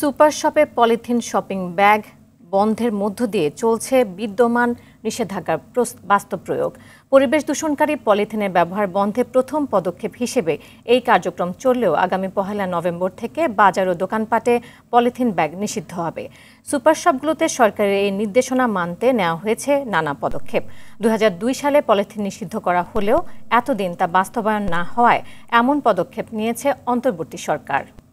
super শপে polythene shopping bag বন্ধের মধ্য দিয়ে চলছে বিদ্যমান নিষেধাজ্ঞার বাস্তব প্রয়োগ পরিবেশ দূষণকারী পলিথিনের ব্যবহার বন্ধে প্রথম পদক্ষেপ হিসেবে এই কার্যক্রম চললেও আগামী পহেলা নভেম্বর থেকে বাজার ও দোকানপাটে পলিথিন ব্যাগ নিষিদ্ধ হবে সুপার শপগুলোতে সরকারের এই নির্দেশনা মানতে নেওয়া হয়েছে নানা পদক্ষেপ দু সালে পলিথিন নিষিদ্ধ করা হলেও এতদিন তা বাস্তবায়ন না হওয়ায় এমন পদক্ষেপ নিয়েছে অন্তর্বর্তী সরকার